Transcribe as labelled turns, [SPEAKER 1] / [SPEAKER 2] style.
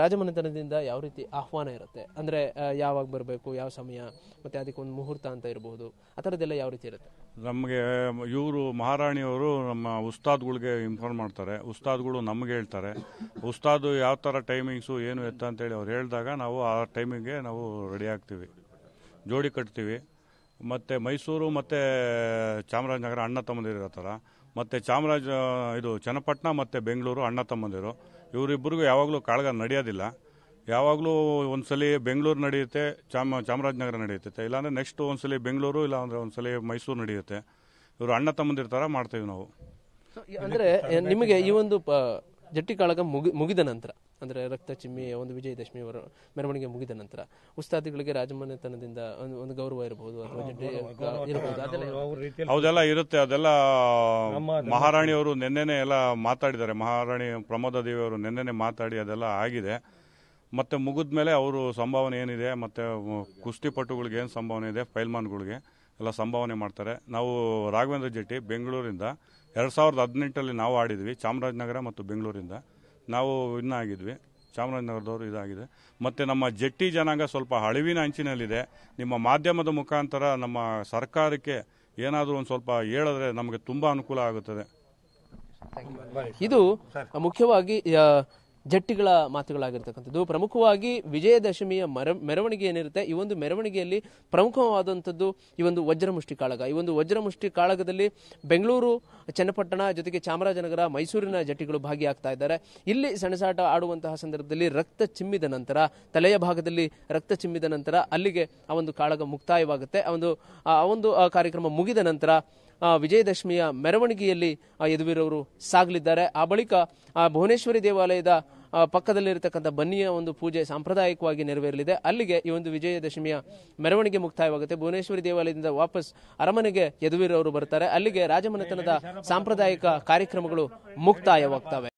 [SPEAKER 1] ರಾಜಮನೆತನದಿಂದ ಯಾವ ರೀತಿ ಆಹ್ವಾನ ಇರುತ್ತೆ ಅಂದರೆ ಯಾವಾಗ ಬರಬೇಕು ಯಾವ ಸಮಯ ಮತ್ತೆ ಅದಕ್ಕೆ ಒಂದು ಮುಹೂರ್ತ ಅಂತ ಇರಬಹುದು ಆ ಥರದ್ದೆಲ್ಲ ಯಾವ ರೀತಿ ಇರುತ್ತೆ
[SPEAKER 2] ನಮಗೆ ಇವರು ಮಹಾರಾಣಿಯವರು ನಮ್ಮ ಉಸ್ತಾದ್ಗಳಿಗೆ ಇನ್ಫಾರ್ಮ್ ಮಾಡ್ತಾರೆ ಉಸ್ತಾದ್ಗಳು ನಮ್ಗೆ ಹೇಳ್ತಾರೆ ಉಸ್ತಾದ್ ಯಾವ ಥರ ಟೈಮಿಂಗ್ಸು ಏನು ಎತ್ತ ಅಂತೇಳಿ ಅವ್ರು ಹೇಳಿದಾಗ ನಾವು ಆ ಟೈಮಿಂಗ್ಗೆ ನಾವು ರೆಡಿ ಆಗ್ತೀವಿ ಜೋಡಿ ಕಟ್ತೀವಿ ಮತ್ತು ಮೈಸೂರು ಮತ್ತು ಚಾಮರಾಜನಗರ ಅಣ್ಣ ತಮ್ಮಂದಿರು ಇರತ್ತಲ್ಲ ಮತ್ತು ಚಾಮರಾಜ ಇದು ಚನ್ನಪಟ್ಟಣ ಮತ್ತು ಬೆಂಗಳೂರು ಅಣ್ಣ ತಮ್ಮಂದಿರು ಇವರಿಬ್ಬರಿಗೂ ಯಾವಾಗಲೂ ಕಾಳಗ ನಡೆಯೋದಿಲ್ಲ ಯಾವಾಗಲೂ ಒಂದ್ಸಲಿ ಬೆಂಗಳೂರು ನಡೆಯುತ್ತೆ ಚಾಮ ಚಾಮರಾಜನಗರ ನಡೆಯುತ್ತೆ ಇಲ್ಲಾಂದರೆ ನೆಕ್ಸ್ಟ್ ಒಂದ್ಸಲಿ ಬೆಂಗಳೂರು ಇಲ್ಲಾಂದರೆ ಒಂದ್ಸಲಿ ಮೈಸೂರು ನಡೆಯುತ್ತೆ ಇವರು ಅಣ್ಣ ತಮ್ಮಂದಿರ ಥರ ಮಾಡ್ತೀವಿ ನಾವು
[SPEAKER 1] ಅಂದರೆ ನಿಮಗೆ ಈ ಒಂದು
[SPEAKER 2] ಜಟ್ಟಿ ಕಾಳಗ ಮುಗಿ ಮುಗಿದ ನಂತರ
[SPEAKER 1] ಅಂದರೆ ರಕ್ತ ಚಿಮ್ಮಿ ಒಂದು ವಿಜಯದಶಮಿ ಅವರ ಮೆರವಣಿಗೆ ಮುಗಿದ ನಂತರ ಉಸ್ತಾದಿಗಳಿಗೆ ರಾಜಮನೆತನದಿಂದ ಒಂದು ಗೌರವ ಇರಬಹುದು ಅಥವಾ
[SPEAKER 2] ಇರುತ್ತೆ ಅದೆಲ್ಲ ಮಹಾರಾಣಿಯವರು ನಿನ್ನೆನೆ ಎಲ್ಲ ಮಾತಾಡಿದ್ದಾರೆ ಮಹಾರಾಣಿ ಪ್ರಮೋದ ಅವರು ನಿನ್ನೆನೆ ಮಾತಾಡಿ ಅದೆಲ್ಲ ಆಗಿದೆ ಮತ್ತೆ ಮುಗಿದ ಮೇಲೆ ಅವರು ಸಂಭಾವನೆ ಏನಿದೆ ಮತ್ತೆ ಕುಸ್ತಿಪಟುಗಳಿಗೆ ಏನು ಸಂಭಾವನೆ ಇದೆ ಫೈಲ್ಮಾನ್ಗಳಿಗೆ ಎಲ್ಲ ಸಂಭಾವನೆ ಮಾಡ್ತಾರೆ ನಾವು ರಾಘವೇಂದ್ರ ಜೆಟ್ಟಿ ಬೆಂಗಳೂರಿಂದ ಎರಡು ಸಾವಿರದ ಹದಿನೆಂಟಲ್ಲಿ ನಾವು ಆಡಿದ್ವಿ ಚಾಮರಾಜನಗರ ಮತ್ತು ಬೆಂಗಳೂರಿಂದ ನಾವು ಇನ್ನಾಗಿದ್ವಿ ಚಾಮರಾಜನಗರದವರು ಇದಾಗಿದೆ ಮತ್ತು ನಮ್ಮ ಜಟ್ಟಿ ಜನಾಂಗ ಸ್ವಲ್ಪ ಅಳಿವಿನ ಅಂಚಿನಲ್ಲಿದೆ ನಿಮ್ಮ ಮಾಧ್ಯಮದ ಮುಖಾಂತರ ನಮ್ಮ ಸರ್ಕಾರಕ್ಕೆ ಏನಾದರೂ ಒಂದು ಸ್ವಲ್ಪ ಹೇಳಿದ್ರೆ ನಮಗೆ ತುಂಬ ಅನುಕೂಲ ಆಗುತ್ತದೆ ಇದು ಮುಖ್ಯವಾಗಿ ಜಟ್ಟಿಗಳ
[SPEAKER 1] ಮಾತುಗಳಾಗಿರ್ತಕ್ಕಂಥದ್ದು ಪ್ರಮುಖವಾಗಿ ವಿಜಯದಶಮಿಯ ಮರ ಮೆರವಣಿಗೆ ಏನಿರುತ್ತೆ ಈ ಒಂದು ಮೆರವಣಿಗೆಯಲ್ಲಿ ಪ್ರಮುಖವಾದಂಥದ್ದು ಈ ಒಂದು ವಜ್ರಮುಷ್ಟಿ ಕಾಳಗ ಈ ಒಂದು ವಜ್ರಮುಷ್ಟಿ ಕಾಳಗದಲ್ಲಿ ಬೆಂಗಳೂರು ಚನ್ನಪಟ್ಟಣ ಜೊತೆಗೆ ಚಾಮರಾಜನಗರ ಮೈಸೂರಿನ ಜಟ್ಟಿಗಳು ಭಾಗಿಯಾಗ್ತಾ ಇದ್ದಾರೆ ಇಲ್ಲಿ ಸಣಸಾಟ ಆಡುವಂತಹ ಸಂದರ್ಭದಲ್ಲಿ ರಕ್ತ ಚಿಮ್ಮಿದ ನಂತರ ತಲೆಯ ಭಾಗದಲ್ಲಿ ರಕ್ತ ಚಿಮ್ಮಿದ ನಂತರ ಅಲ್ಲಿಗೆ ಆ ಒಂದು ಕಾಳಗ ಮುಕ್ತಾಯವಾಗುತ್ತೆ ಆ ಒಂದು ಆ ಒಂದು ಕಾರ್ಯಕ್ರಮ ಮುಗಿದ ನಂತರ ವಿಜಯದಶಮಿಯ ಮೆರವಣಿಗೆಯಲ್ಲಿ ಯದುವೀರವರು ಸಾಗಲಿದ್ದಾರೆ ಆ ಬಳಿಕ ಆ ಭುವನೇಶ್ವರಿ ದೇವಾಲಯದ ಪಕ್ಕದಲ್ಲಿರತಕ್ಕಂಥ ಬನ್ನಿಯ ಒಂದು ಪೂಜೆ ಸಾಂಪ್ರದಾಯಿಕವಾಗಿ ನೆರವೇರಲಿದೆ ಅಲ್ಲಿಗೆ ಈ ಒಂದು ವಿಜಯದಶಮಿಯ ಮೆರವಣಿಗೆ ಮುಕ್ತಾಯವಾಗುತ್ತೆ ಭುವನೇಶ್ವರಿ ದೇವಾಲಯದಿಂದ ವಾಪಸ್ ಅರಮನೆಗೆ ಯದುವೀರವರು ಬರ್ತಾರೆ ಅಲ್ಲಿಗೆ ರಾಜಮನೆತನದ ಸಾಂಪ್ರದಾಯಿಕ
[SPEAKER 2] ಕಾರ್ಯಕ್ರಮಗಳು ಮುಕ್ತಾಯವಾಗ್ತವೆ